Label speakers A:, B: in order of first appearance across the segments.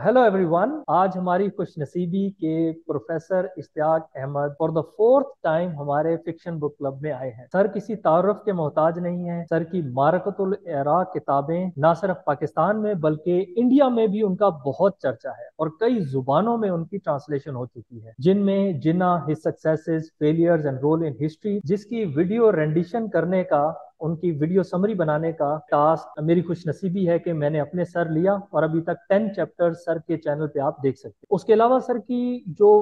A: Hello everyone आज हमारी खुश नसीबी के professor Ishtiaq Ahmed for the fourth time हमारे फिक्शन बुक क्लब में आए हैं सर किसी तारफ के मोहताज नहीं है सर की मारकतुल एरा किताबें ना सिर्फ पाकिस्तान में बल्कि इंडिया में भी उनका बहुत चर्चा है और कई जुबानों में उनकी ट्रांसलेशन हो चुकी है जिनमें Jinnah his success failures and role in history जिसकी वीडियो रेंडिशन करने का उनकी वीडियो समरी बनाने का टास्क मेरी खुश नसीबी है कि मैंने अपने सर लिया और अभी तक टेन चैप्टर सर के चैनल पे आप देख सकते हैं उसके अलावा सर की जो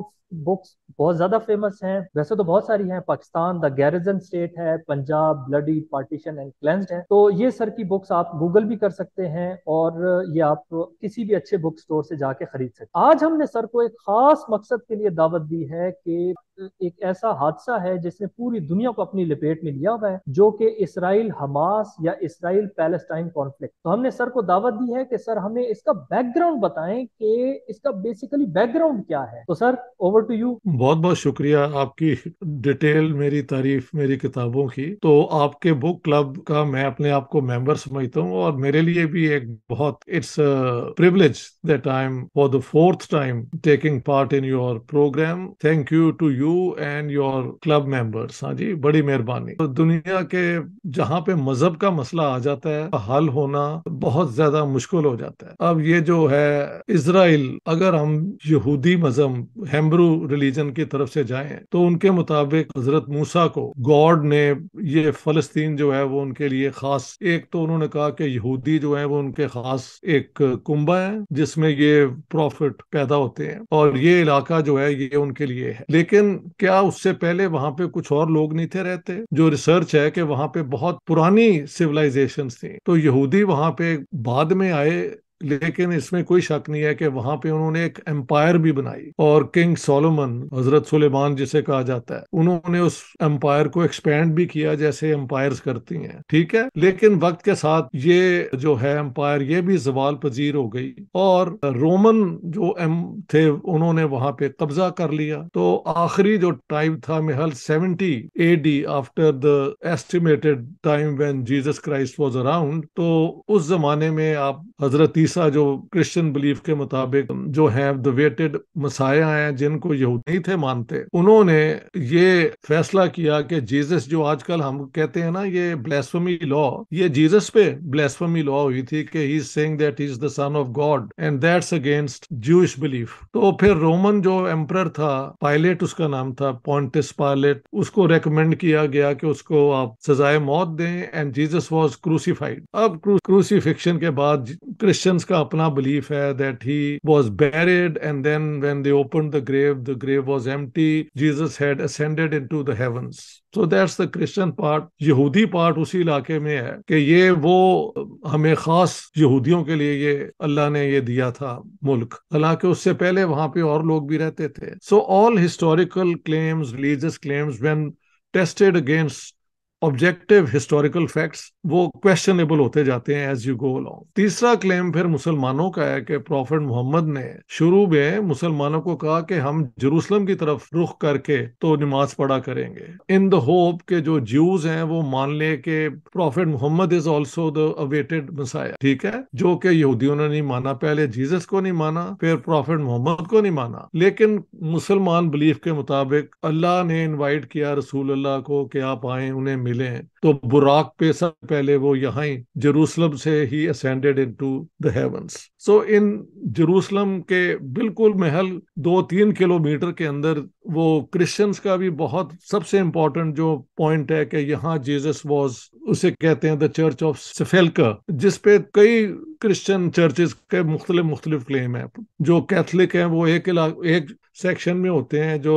A: बुक्स बहुत ज्यादा फेमस हैं वैसे तो बहुत सारी हैं पाकिस्तान द गैरिजन स्टेट है Punjab bloody partition and cleansed है तो ये सर की बुक्स आप गूगल भी कर सकते हैं और ये आप किसी भी अच्छे बुक स्टोर से जाके खरीद सकते आज हमने सर को एक खास मकसद के लिए दावत दी है कि एक ऐसा हादसा है जिसने पूरी दुनिया को अपनी लपेट में लिया हुआ है जो कि इसराइल हमास या इसराइल पैलेस्टाइन कॉन्फ्लिक्ट तो हमने सर को दावत दी है कि सर हमें इसका बैकग्राउंड बताएं कि इसका बेसिकली बैकग्राउंड क्या है तो सर ओवर टू यू
B: बहुत बहुत शुक्रिया आपकी डिटेल मेरी तारीफ मेरी किताबों की तो आपके बुक क्लब का मैं अपने आप को मेंबर समझता हूँ और मेरे लिए भी एक बहुत it's privilege that I am for the fourth time taking part in your program thank you to you you and your club members हाँ जी बड़ी मेहरबानी तो दुनिया के जहाँ पे मजहब का मसला आ जाता है हल होना बहुत ज्यादा मुश्किल हो जाता है अब ये जो है इसराइल अगर हम यहूदी मजहब हेम्ब्रू रिलीजन की तरफ से जाए तो उनके मुताबिक हजरत मूसा को गॉड ने ये फलस्तीन जो है वो उनके लिए खास एक तो उन्होंने कहा कि यहूदी जो है वो उनके खास एक कुंभा है जिसमें ये प्रॉफिट पैदा होते हैं और ये इलाका जो है ये उनके लिए है लेकिन क्या उससे पहले वहां पे कुछ और लोग नहीं थे रहते जो रिसर्च है कि वहां पे बहुत पुरानी सिविलाइजेशन थी तो यहूदी वहां पे बाद में आए लेकिन इसमें कोई शक नहीं है कि वहां पे उन्होंने एक एम्पायर भी बनाई और किंग सोलोमन हजरत सुलेमान जिसे कहा जाता है उन्होंने उस एम्पायर को एक्सपेंड भी किया जैसे एम्पायर करती हैं ठीक है लेकिन वक्त के साथ ये जो है एम्पायर ये भी जवाल पजीर हो गई और रोमन जो एम थे उन्होंने वहां पे कब्जा कर लिया तो आखिरी जो टाइम था मेहल seventy A D after the estimated time when Jesus Christ was around तो उस जमाने में आप हजरत ईसा जो क्रिश्चियन बिलीफ के मुताबिक जो है द वेटेड मसाया हैं जिनको यहूद नहीं थे मानते उन्होंने ये फैसला किया कि जीसस जो आजकल हम कहते हैं ना ये ब्लेसफमी लॉ ये जीसस पे ब्लेसफमी लॉ हुई थी कि he saying that is the son of God and that's against Jewish belief तो फिर रोमन जो एम्पर था पायलट उसका नाम था पॉन्टिस पायलट उसको रेकमेंड किया गया कि उसको आप सजाए मौत दें एंड जीसस वॉज क्रूसीफाइड अब क्रूसीफिक्शन के बाद क्रिश्चियन क्रिश्चियंस का अपना बिलीफ है that he was buried and then when they open the grave the grave was empty Jesus had ascended into the heavens so that's the Christian part यहूदी part उसी इलाके में है कि ये वो हमें खास यहूदियों के लिए ये अल्लाह ने ये दिया था मुल्क हालांकि उससे पहले वहां पे और लोग भी रहते थे so all historical claims religious claims when tested against objective historical facts वो क्वेश्चनेबल होते जाते हैं एज यू गो अलॉन्ग तीसरा क्लेम फिर मुसलमानों का है कि प्रॉफिट मोहम्मद ने शुरू में मुसलमानों को कहा कि हम जरूसलम की तरफ रुख करके तो नमाज पढ़ा करेंगे इन द होप के जो ज्यूज हैं वो मान ले कि prophet Mohammed is also the awaited messiah ठीक है जो कि यहूदियों ने नहीं माना पहले जीजस को नहीं माना फिर प्रॉफिट मोहम्मद को नहीं माना लेकिन मुसलमान बिलीफ के मुताबिक अल्लाह ने इन्वाइट किया रसूल अल्लाह को कि आप आए उन्हें familie तो बुराक पे सब पहले वो यहाँ ही जेरूसलम से ही ascended into the so in Jerusalem के बिल्कुल महल दो तीन किलोमीटर के अंदर वो क्रिश्चियंस का भी बहुत सबसे इम्पोर्टेंट जो पॉइंट है कि यहाँ जीसस वॉज उसे कहते हैं द चर्च ऑफ सफेलका जिसपे कई क्रिश्चियन चर्चेस के मुख्तलिफ मुख्तलिफ क्लेम है जो कैथलिक हैं वो एक एक सेक्शन में होते हैं जो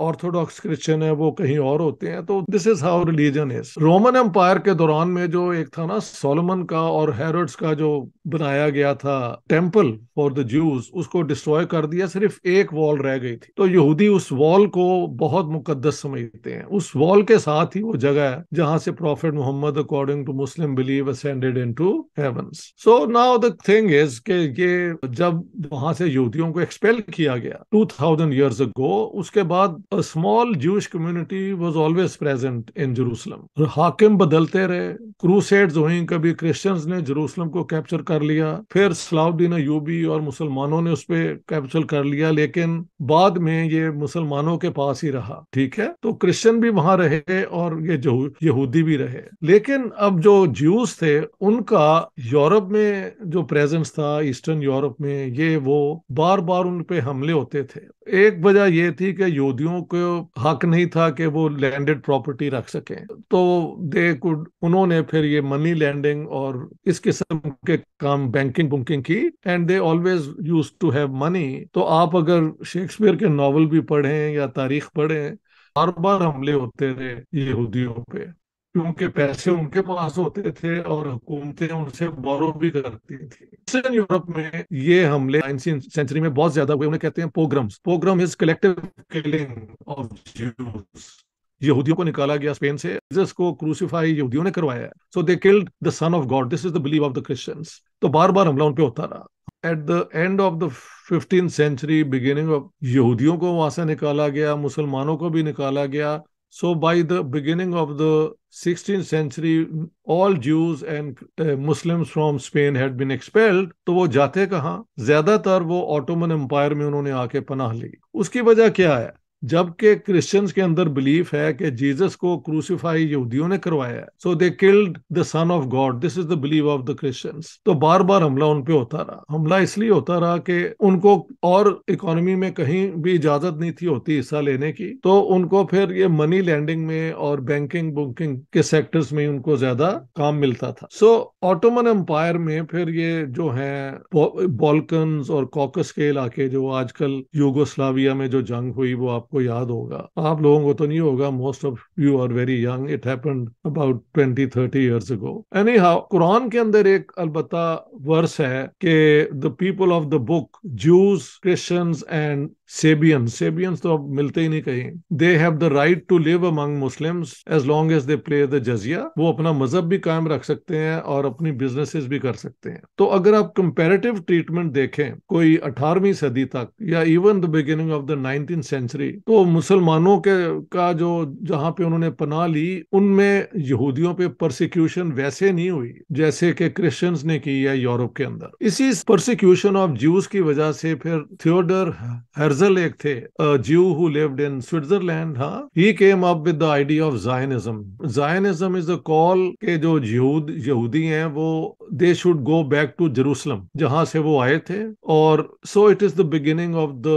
B: ऑर्थोडॉक्स क्रिश्चियन है वो कहीं और होते हैं तो this is how religion is Roman empire के दौरान में जो एक था ना सोलोमन का और हेरोड्स का जो बनाया गया था टेम्पल फॉर द ज्यूज उसको डिस्ट्रॉय कर दिया सिर्फ एक वॉल रह गई थी तो यहूदी उस वॉल को बहुत मुकद्दस समझते हैं उस वॉल के साथ ही वो जगह है जहां से prophet Mohammed according to Muslim believe ascended to heavens so now the thing is के ये जब वहां से यहूदियों को एक्सपेल किया गया टू थाउजेंड ईयर्स अगो उसके बाद a small Jewish community was always present in Jerusalem हाकिम बदलते रहे क्रूसेड हुई कभी क्रिश्चियंस ने जरूसलम को कैप्चर कर लिया फिर सलाउद्दीन यूबी और मुसलमानों ने उस पर कैप्चर कर लिया लेकिन बाद में ये मुसलमानों के पास ही रहा ठीक है तो क्रिश्चियन भी वहां रहे और ये यहूदी भी रहे लेकिन अब जो ज्यूस थे उनका यूरोप में जो प्रेजेंस था ईस्टर्न यूरोप में ये वो बार बार उन पे हमले होते थे एक वजह यह थी कि यहूदियों को हक नहीं था कि वो लैंडेड प्रॉपर्टी रख सके तो दे कुड उन्होंने फिर ये मनी लैंडिंग और इस किस्म के काम बैंकिंग बुकिंग की and they always use to have money तो आप अगर शेक्सपियर के नॉवल भी पढ़ें या तारीख पढ़ें बार बार हमले होते रहे यहूदियों पे क्योंकि पैसे उनके पास होते थे और हुकूमतें उनसे बोरो भी करती थी यूरोप में ये हमले सेंचुरी में बहुत ज्यादा हुए उन्हें कहते हैं pogroms pogrom is collective killing of Jews यहूदियों को निकाला गया स्पेन से जीसस को क्रूसीफाई यहूदियों ने करवाया so they killed the son of God this is the believe of the Christians तो बार बार हमला उन पे होता रहा at the end of the fifteen century beginning of यहूदियों को वहां से निकाला गया मुसलमानों को भी निकाला गया so by the beginning of the sixteen century all Jews and Muslim from Spain had been expelled तो वो जाते कहाँ ज्यादातर वो ऑटोमन एम्पायर में उन्होंने आके पनाह ली उसकी वजह क्या है जबकि क्रिश्चियंस के अंदर बिलीफ है कि जीसस को क्रूसिफाई यहूदियों ने करवाया है so they killed the son of God this is the believe of the Christians तो बार बार हमला उन पे होता रहा हमला इसलिए होता रहा कि उनको और इकोनॉमी में कहीं भी इजाजत नहीं थी होती हिस्सा लेने की तो उनको फिर ये मनी लैंडिंग में और बैंकिंग बुकिंग के सेक्टर्स में उनको ज्यादा काम मिलता था सो ऑटोमन एम्पायर में फिर ये जो है बॉलकन और कॉकस के इलाके जो आजकल यूगोस्लाविया में जो जंग हुई वो आप आपको याद होगा आप लोगों को तो नहीं होगा most of you are very young it happened about twenty thirty years ago anyhow Quran के अंदर एक अलबत्ता वर्स है कि the people of the book Jews Christians and Sabian. Sabians तो अब मिलते ही नहीं कहीं they have the right to live among Muslims as long as they play the जजिया वो अपना मजहब भी कायम रख सकते हैं और अपनी बिजनेसेस भी कर सकते हैं तो अगर आप कंपेरेटिव ट्रीटमेंट देखें कोई 18वीं सदी तक या even the beginning of the nineteen century तो मुसलमानों के का जो जहां पे उन्होंने पनाह ली उनमें यहूदियों पे परसिक्यूशन वैसे नहीं हुई जैसे कि क्रिश्चियंस ने की है यूरोप के अंदर इसी परसिक्यूशन ऑफ जूस की वजह से फिर थियोडर हर्ज हेजल एक थे जीव हु लिव्ड इन स्विट्जरलैंड हाँ he came up with the idea of Zionism Zionism is a call के जो यहूद यहूदी हैं वो they should go back to Jerusalem जहां से वो आए थे और so it is the beginning of the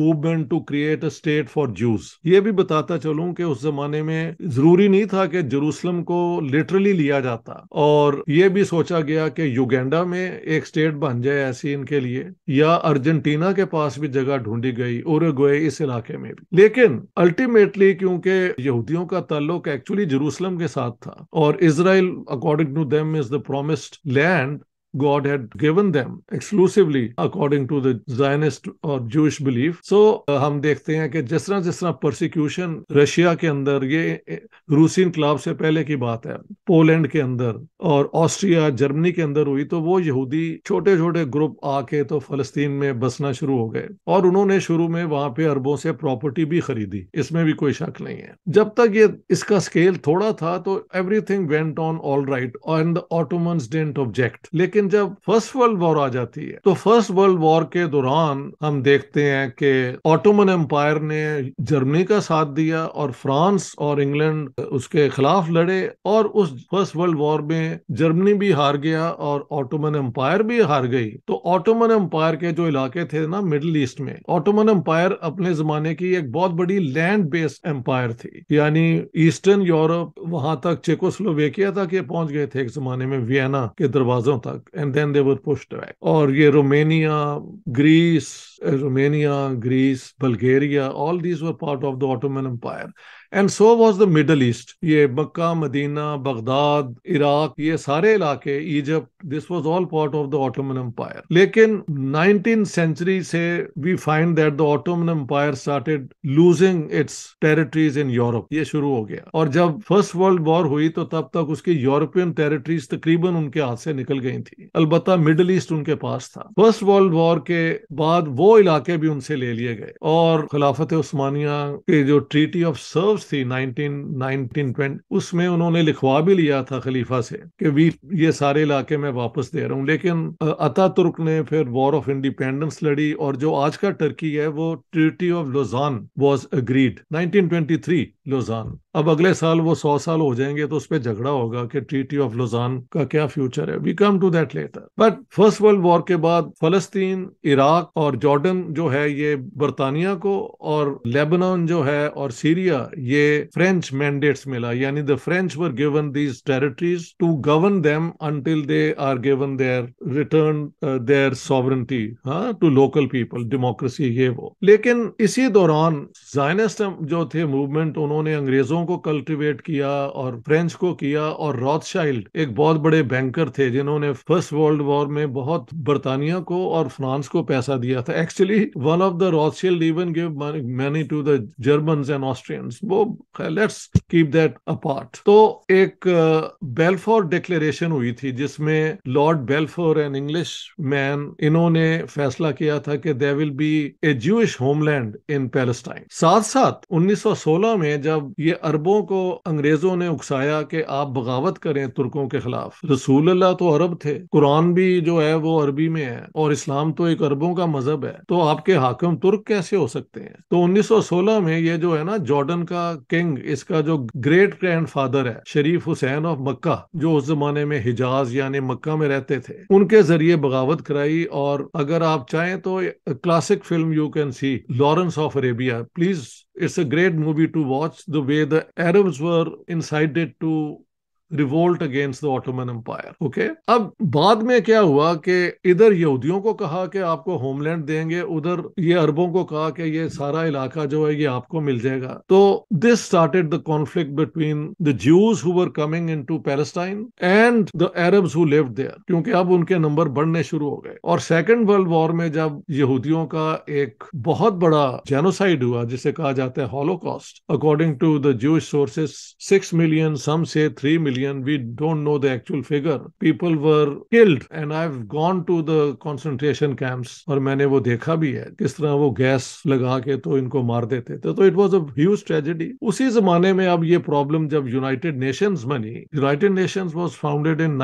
B: movement to create a state for Jews ये भी बताता चलूं कि उस जमाने में जरूरी नहीं था कि जेरूसलम को लिटरली लिया जाता और ये भी सोचा गया कि युगेंडा में एक स्टेट बन जाए ऐसी इनके लिए या अर्जेंटीना के पास भी जगह ढूंढी गई गई उरुग्वे इस इलाके में भी लेकिन अल्टीमेटली क्योंकि यहूदियों का ताल्लुक एक्चुअली जरूसलम के साथ था और Israel according to them is the promised land God had given them exclusively according to the Zionist और Jewish belief. So uh, हम देखते हैं कि जिस तरह जिस तरह persecution रशिया के अंदर ये रूसी इनकलाब से पहले की बात है पोलैंड के अंदर और ऑस्ट्रिया जर्मनी के अंदर हुई तो वो यहूदी छोटे छोटे ग्रुप आके तो फलस्तीन में बसना शुरू हो गए और उन्होंने शुरू में वहां पे अरबों से प्रॉपर्टी भी खरीदी इसमें भी कोई शक नहीं है जब तक ये इसका स्केल थोड़ा था तो everything went on all right and the Ottoman didn't object लेकिन लेकिन जब फर्स्ट वर्ल्ड वॉर आ जाती है तो फर्स्ट वर्ल्ड वॉर के दौरान हम देखते हैं कि ऑटोमन एम्पायर ने जर्मनी का साथ दिया और फ्रांस और इंग्लैंड उसके खिलाफ लड़े और उस फर्स्ट वर्ल्ड वॉर में जर्मनी भी हार गया और ऑटोमन एम्पायर भी हार गई तो ऑटोमन एम्पायर के जो इलाके थे ना मिडल ईस्ट में ऑटोमन एम्पायर अपने जमाने की एक बहुत बड़ी लैंड बेस्ड एम्पायर थी यानी ईस्टर्न यूरोप वहां तक चेकोस्लोवेकिया तक ये पहुंच गए थे एक जमाने में वियना के दरवाजों तक and then they were pushed away. Or yeah, Romania, Greece, eh, Romania, Greece, Bulgaria, all these were part of the Ottoman Empire. And so was the Middle East ये मक्का मदीना बगदाद इराक ये सारे इलाके Egypt this was all part of the Ottoman Empire लेकिन nineteen century से we find that the Ottoman Empire started losing its territories in Europe ये शुरू हो गया और जब फर्स्ट वर्ल्ड वॉर हुई तो तब तक उसकी यूरोपियन टेरिटरीज तकरीबन उनके हाथ से निकल गई थी अलबत् मिडल ईस्ट उनके पास था फर्स्ट वर्ल्ड वॉर के बाद वो इलाके भी उनसे ले लिए गए और खिलाफत उस्मानिया के जो ट्रीटी ऑफ सर्व सोच थी 1919 20 उसमें उन्होंने लिखवा भी लिया था खलीफा से कि वी ये सारे इलाके मैं वापस दे रहा हूँ लेकिन अता तुर्क ने फिर वॉर ऑफ इंडिपेंडेंस लड़ी और जो आज का टर्की है वो treaty of Lausanne was agreed nineteen three Lausanne अब अगले साल वो सौ साल हो जाएंगे तो उस पर झगड़ा होगा कि ट्रीटी ऑफ लुजान का क्या फ्यूचर है we come to that later but First World War के बाद फलस्तीन इराक और जॉर्डन जो है ये बरतानिया को और लेबनान जो है और सीरिया ये फ्रेंच मैंडेट्स मिला यानी the French were given these territories to govern them until they are given their return their sovereignty to local people democracy ये वो लेकिन इसी दौरान जायनिस्ट जो थे मूवमेंट उन्होंने अंग्रेजों चीजों को कल्टीवेट किया और फ्रेंच को किया और रॉथशाइल्ड एक बहुत बड़े बैंकर थे जिन्होंने फर्स्ट वर्ल्ड वॉर में बहुत बर्तानिया को और फ्रांस को पैसा दिया था actually one of the Rothschild even give money to the German and Austrians वो लेट्स कीप दैट अपार्ट तो एक बेलफोर uh, डिक्लेरेशन हुई थी जिसमें Lord Balfour and English man इन्होंने फैसला किया था कि they will be a Jewish homeland in Palestine साथ साथ 1916 में जब ये अरबों को अंग्रेजों ने उकसाया कि आप बगावत करें तुर्कों के खिलाफ रसूल अल्लाह तो अरब थे कुरान भी जो है वो अरबी में है और इस्लाम तो एक अरबों का मजहब है तो आपके हाकम तुर्क कैसे हो सकते हैं तो 1916 में ये जो है ना जॉर्डन का किंग इसका जो ग्रेट ग्रैंड फादर है शरीफ हुसैन ऑफ मक्का जो उस जमाने में हिजाज यानी मक्का में रहते थे उनके जरिए बगावत कराई और अगर आप चाहें तो classic film you can see Lawrence of Arabia please it's a great movie to watch the way the arabs were incited to revolt against the Ottoman Empire okay अब बाद में क्या हुआ कि इधर यहूदियों को कहा कि आपको होमलैंड देंगे उधर ये अरबों को कहा कि ये सारा इलाका जो है ये आपको मिल जाएगा तो this started the conflict between the Jews who were coming into Palestine and the Arab who lived there क्योंकि अब उनके नंबर बढ़ने शुरू हो गए और सेकेंड वर्ल्ड वॉर में जब यहूदियों का एक बहुत बड़ा जेनोसाइड हुआ जिसे कहा जाता है Holocaust according to the Jewish sources six million some say three million and we don't know the actual figure people were killed and i've gone to the concentration camps और मैंने वो देखा भी है किस तरह वो गैस लगा के तो इनको मार देते थे तो it was a huge tragedy उसी जमाने में अब ये प्रॉब्लम जब यूनाइटेड नेशंस बनी United Nations was founded in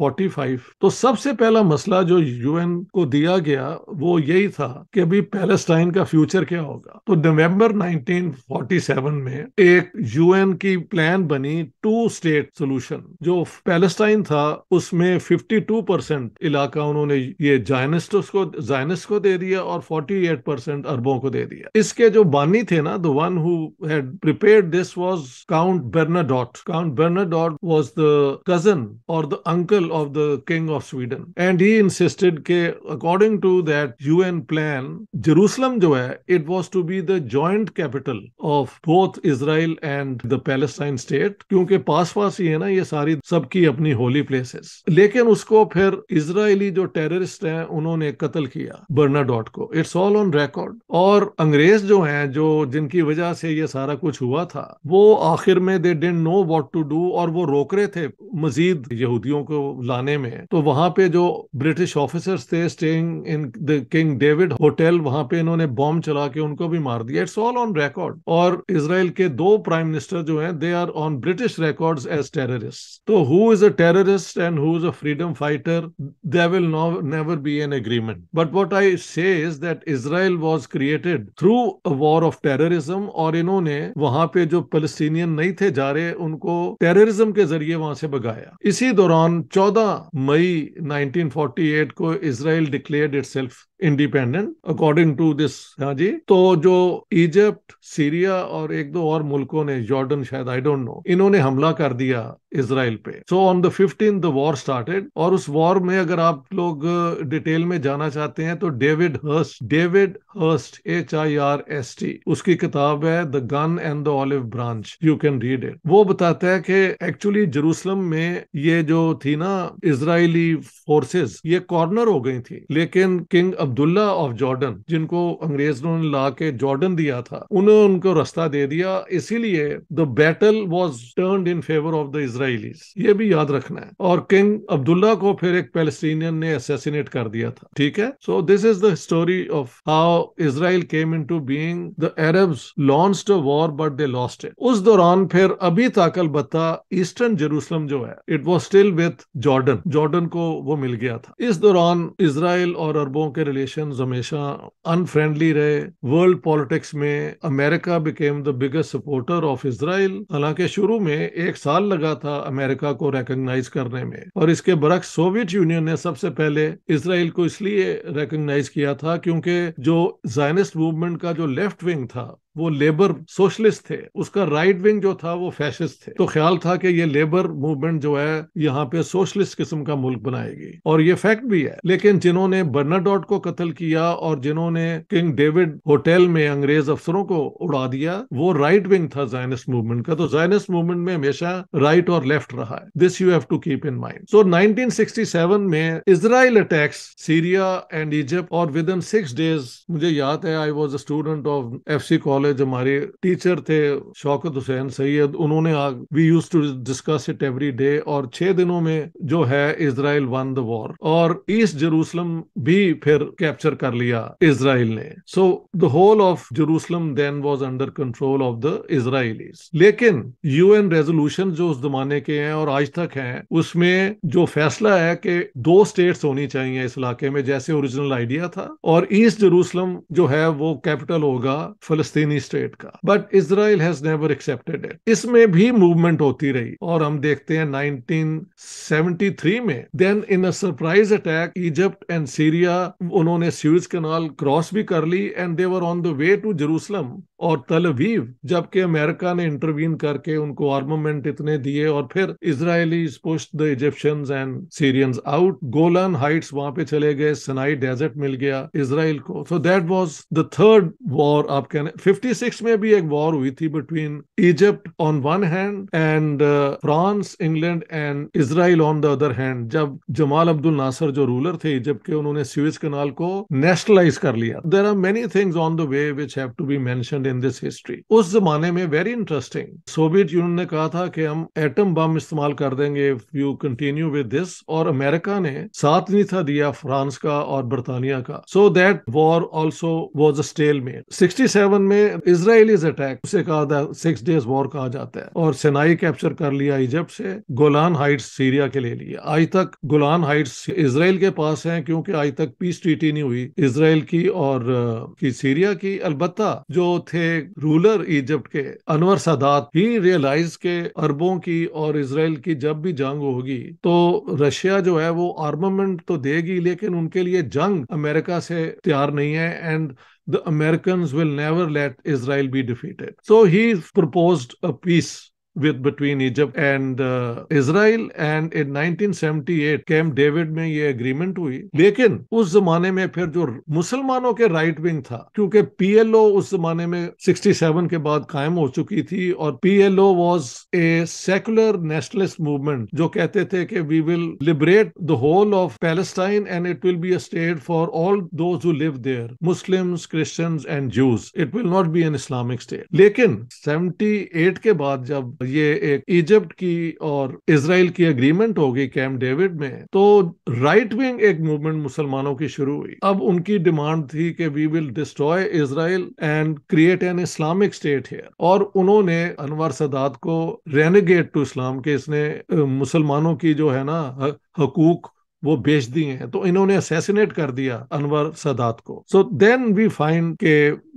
B: 1945 तो सबसे पहला मसला जो यूएन को दिया गया वो यही था कि अभी पैलेस्टाइन का फ्यूचर क्या होगा तो नवंबर 1947 में एक यूएन की प्लान बनी टू स्टेट सोल्यूशन जो पैलेस्टाइन था उसमें 52 परसेंट इलाका उन्होंने ये जायनिस्ट को जायनिस्ट को दे दिया और 48 परसेंट अरबों को दे दिया इसके जो बानी थे ना the one who had prepared this was Count Bernadotte Count Bernadotte was the cousin और the uncle of the king of Sweden and he insisted के according to that UN plan Jerusalem जो है it was to be the joint capital of both Israel and the Palestine state क्योंकि पास पास ही है है ना ये सारी सबकी अपनी होली प्लेसेस लेकिन उसको फिर इसराइली जो टेररिस्ट हैं उन्होंने कत्ल किया बर्ना डॉट को इट्स ऑल ऑन रिकॉर्ड और अंग्रेज जो हैं जो जिनकी वजह से ये सारा कुछ हुआ था वो आखिर में they didn't know what to do और वो रोक रहे थे मजीद यहूदियों को लाने में तो वहां पे जो ब्रिटिश ऑफिसर्स थे staying in the King David Hotel वहां पे इन्होंने बॉम्ब चला के उनको भी मार दिया इट्स ऑल ऑन रिकॉर्ड और इसराइल के दो प्राइम मिनिस्टर जो हैं they are on British records as terrorists. So, who is a terrorist and who is a freedom fighter? There will no, never be an agreement. But what I say is that Israel was created through a war of terrorism or और इन्होंने वहां पे जो Palestinian नहीं थे जा रहे उनको टेररिज्म के जरिए वहां से भगाया इसी दौरान 14 मई 1948 को Israel declared itself independent according to this हाँ जी तो जो इजिप्ट सीरिया और एक दो और मुल्कों ने जॉर्डन शायद आई डोंट नो इन्होंने हमला कर दिया इसराइल पे so on the fifteen the war started और उस वॉर में अगर आप लोग डिटेल uh, में जाना चाहते हैं तो David Hirst David Hirst H I R S T उसकी किताब है the gun and the olive branch you can read it वो बताता है कि एक्चुअली जरूसलम में ये जो थी ना इसराइली फोर्सेस ये कॉर्नर हो गई थी लेकिन किंग अब्दुल्ला ऑफ जॉर्डन जिनको अंग्रेजों ने ला के जॉर्डन दिया था उन्होंने उनको रास्ता दे दिया इसीलिए the battle was turn in favour of the Israelis ये भी याद रखना है और किंग अब्दुल्ला को फिर एक पेलेस्टीनियन ने असेसिनेट कर दिया था ठीक है so this is the story of how Israel came into being the Arab launch the war but they lost it उस दौरान फिर अभी तक अलबत्ता ईस्टर्न जेरूसलम जो है it was still with Jordan Jordan को वो मिल गया था इस दौरान इसराइल और अरबों के रिलेशन हमेशा अनफ्रेंडली रहे वर्ल्ड पॉलिटिक्स में America became the biggest supporter of Israel हालांकि शुरू में एक साल लगा था था अमेरिका को रेकग्नाइज करने में और इसके बरक्स सोवियत यूनियन ने सबसे पहले इसराइल को इसलिए रेकग्नाइज किया था क्योंकि जो जायनिस्ट मूवमेंट का जो लेफ्ट विंग था वो लेबर सोशलिस्ट थे उसका राइट विंग जो था वो फैशिस्ट थे तो ख्याल था कि ये लेबर मूवमेंट जो है यहाँ पे सोशलिस्ट किस्म का मुल्क बनाएगी और ये फैक्ट भी है लेकिन जिन्होंने बर्नाडॉट को कत्ल किया और जिन्होंने किंग डेविड होटल में अंग्रेज अफसरों को उड़ा दिया वो राइट विंग था जायनिस्ट मूवमेंट का तो जायनिस्ट मूवमेंट में हमेशा राइट और लेफ्ट रहा है this you have to keep in mind so nineteen में Israel attacks Syria and Egypt और विद इन सिक्स डेज मुझे याद है I was a student of F C college college हमारे टीचर थे शौकत हुसैन सैयद उन्होंने we use to discuss it every day और छह दिनों में जो है इसराइल वन द वॉर और ईस्ट जेरूसलम भी फिर कैप्चर कर लिया इसराइल ने सो the whole of Jerusalem then was under control of the Israelis लेकिन यूएन रेजोल्यूशन जो उस जमाने के हैं और आज तक हैं उसमें जो फैसला है कि दो स्टेट्स होनी चाहिए इस इलाके में जैसे ओरिजिनल आइडिया था और ईस्ट जेरूसलम जो है वो कैपिटल होगा फलस्तीन फिलिस्तीनी स्टेट का but Israel has never accepted it इसमें भी मूवमेंट होती रही और हम देखते हैं 1973 में then in a surprise attack Egypt and Syria उन्होंने स्यूज कैनाल क्रॉस भी कर ली and they were on the way to Jerusalem और तलवीव जबकि अमेरिका ने इंटरवीन करके उनको आर्मामेंट इतने दिए और फिर Israeli pushed the Egyptians and Syrians out Golan Heights वहां पे चले गए सनाई डेजर्ट मिल गया इसराइल को so that was the third war आप कहने फिफ्टी सिक्स में भी एक वॉर हुई थी between Egypt on one hand and France England and Israel on the other hand जब जमाल अब्दुल नासर जो रूलर थे इजिप्ट के उन्होंने स्यूज कनाल को नेशनलाइज कर लिया there are many things on the way which have to be in this history उस जमाने में वेरी इंटरेस्टिंग सोवियत यूनियन ने कहा था कि हम एटम बम इस्तेमाल कर देंगे if you continue with this और अमेरिका ने साथ नहीं था दिया फ्रांस का और बर्तानिया का so that war also was a stalemate sixty seven में इसराइल इज अटैक उसे कहा था सिक्स डेज वॉर कहा जाता है और सेनाई कैप्चर कर लिया इजिप्ट से गोलान हाइट्स सीरिया के ले लिया आज तक गोलान हाइट्स इसराइल के पास हैं क्योंकि आज तक पीस ट्रीटी नहीं हुई इसराइल की और की सीरिया की अलबत्ता जो थे थे रूलर इजिप्ट के अनवर सादात ही रियलाइज के अरबों की और इसराइल की जब भी जंग होगी तो रशिया जो है वो आर्मामेंट तो देगी लेकिन उनके लिए जंग अमेरिका से तैयार नहीं है and the Americans will never let Israel be defeated. So he proposed a peace with between Egypt and uh, Israel and in 1978 Camp David में ये अग्रीमेंट हुई लेकिन उस जमाने में फिर जो मुसलमानों के राइट विंग था क्योंकि पी एल ओ उस जमाने में 67 के बाद कायम हो चुकी थी और P L O was a secular nationalist movement जो कहते थे कि we will liberate the whole of Palestine and it will be a state for all those who live there Muslims Christians and Jews it will not be an Islamic state लेकिन eight के बाद जब ये एक Egypt की और Israel की agreement हो गई कैम्प डेविड में तो राइट विंग एक मूवमेंट मुसलमानों की शुरू हुई अब उनकी डिमांड थी कि we will destroy Israel and create an Islamic state है और उन्होंने अनवर सदात को रेनेगेट टू इस्लाम के इसने मुसलमानों की जो है ना हकूक वो बेच दिए हैं तो इन्होंने असैसिनेट कर दिया अनवर सदात को सो देन वी फाइंड के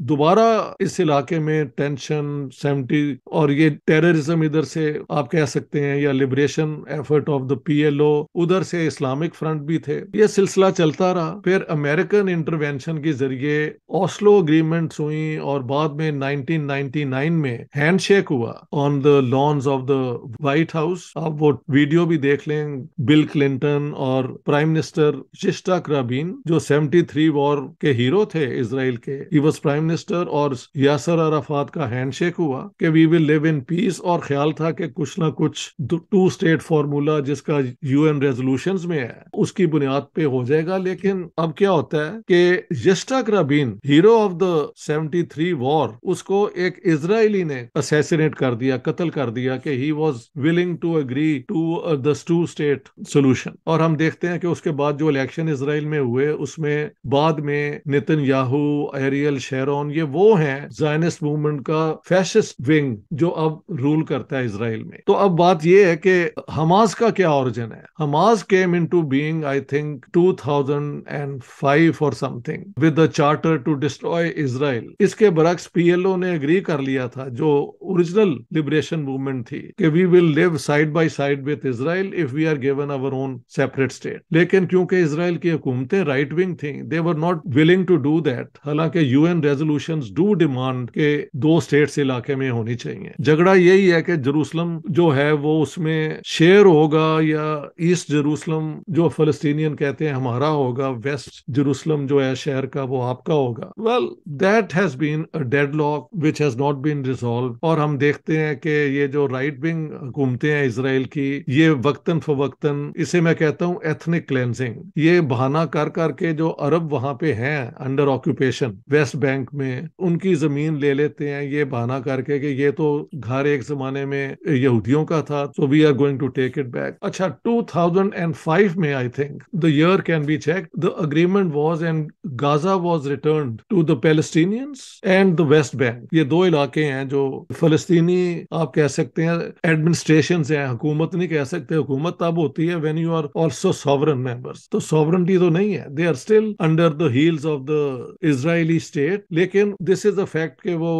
B: दोबारा इस इलाके में टेंशन सेवेंटी और ये टेररिज्म इधर से आप कह सकते हैं या liberation effort of the PLO उधर से इस्लामिक फ्रंट भी थे ये सिलसिला चलता रहा फिर अमेरिकन इंटरवेंशन के जरिए ऑस्लो अग्रीमेंट्स हुई और बाद में 1999 में हैंडशेक हुआ on the lawns of the White House आप वो वीडियो भी देख लें बिल क्लिंटन और प्राइम मिनिस्टर शिष्टाक राबीन जो 73 वॉर के हीरो थे इसराइल के ही वॉज प्राइम मिनिस्टर और यासर अराफात का हैंडशेक हुआ कि we will live in peace और ख्याल था कि कुछ ना कुछ टू स्टेट फॉर्मूला जिसका यूएन रेजोल्यूशन में है उसकी बुनियाद पे हो जाएगा लेकिन अब क्या होता है कि यस्टाक Rabin hero of the 73 war उसको एक इसराइली ने असैसिनेट कर दिया कत्ल कर दिया कि he was willing to agree to the two state solution और हम देखते देखते हैं कि उसके बाद जो इलेक्शन इसराइल में हुए उसमें बाद में नितिन याहू एरियल शेरोन ये वो हैं जायनिस्ट मूवमेंट का फैशिस्ट विंग जो अब रूल करता है इसराइल में तो अब बात यह है कि हमास का क्या ओरिजिन है Hamas came into being I think two thousand and five और something with charter to destroy Israel इसके बरक्स पीएलओ ने एग्री कर लिया था जो ओरिजिनल लिबरेशन मूवमेंट थी कि we will live side by side with Israel if we are given our own separate state state लेकिन क्योंकि इसराइल की हुकूमतें राइट विंग थी they were not willing to do that हालांकि यूएन रेजोल्यूशन डू डिमांड के दो states इलाके में होनी चाहिए झगड़ा यही है कि जरूसलम जो है वो उसमें शेयर होगा या ईस्ट जरूसलम जो फलस्तीनियन कहते हैं हमारा होगा वेस्ट जरूसलम जो है शहर का वो आपका होगा well that has been deadlock which has not been resolve और हम देखते हैं कि ये जो राइट विंग हुकूमतें हैं इसराइल की ये वक्तन फवक्तन इसे मैं कहता हूँ एथनिक क्लेंसिंग ये बहाना कर करके जो अरब वहां पे हैं अंडर ऑक्यूपेशन वेस्ट बैंक में उनकी जमीन ले लेते हैं ये बहाना करके कि ये तो घर एक जमाने में यहूदियों का था so we are going to take it back अच्छा 2005 में I think the year can be check the agreement was and Gaza was return to the Palestinians and the West Bank ये दो इलाके हैं जो फलस्तीनी आप कह सकते हैं एडमिनिस्ट्रेशन है हुकूमत नहीं कह सकते हुकूमत तब होती है when you are also sovereign members. तो sovereignty तो नहीं है they are still under the heels of the Israeli state लेकिन दिस इज अ फैक्ट कि वो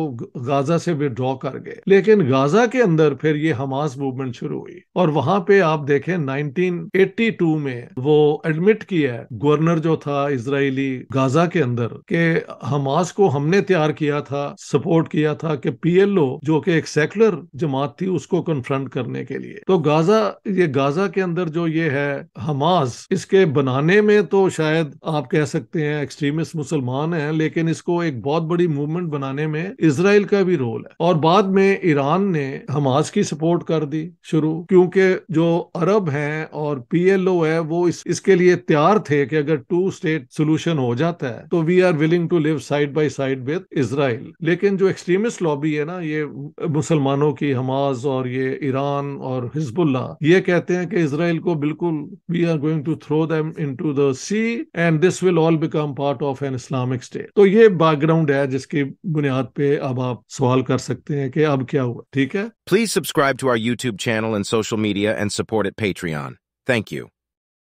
B: गाजा से विड्रॉ कर गए लेकिन गाजा के अंदर फिर ये हमास मूवमेंट शुरू हुई और वहां पे आप देखें 1982 में वो एडमिट किया है गवर्नर जो था इसराइली गाजा के अंदर के हमास को हमने तैयार किया था सपोर्ट किया था कि पीएलओ जो कि एक सेकुलर जमात थी उसको कन्फ्रंट करने के लिए तो गाजा ये गाजा के अंदर जो ये है हमास नमाज इसके बनाने में तो शायद आप कह सकते हैं एक्सट्रीमिस्ट मुसलमान हैं लेकिन इसको एक बहुत बड़ी मूवमेंट बनाने में इसराइल का भी रोल है और बाद में ईरान ने हमास की सपोर्ट कर दी शुरू क्योंकि जो अरब हैं और पीएलओ है वो इस, इसके लिए तैयार थे कि अगर टू स्टेट सोल्यूशन हो जाता है तो we are willing to live side by side with Israel लेकिन जो एक्सट्रीमिस्ट लॉबी है ना ये मुसलमानों की हमास और ये ईरान और हिजबुल्ला ये कहते हैं कि इसराइल को बिल्कुल we are going to throw them into the sea and this will all become part of an Islamic state. तो ये background है जिसके बुनियाद पे अब आप
A: Please subscribe to our YouTube channel and social media and support at Patreon. Thank you.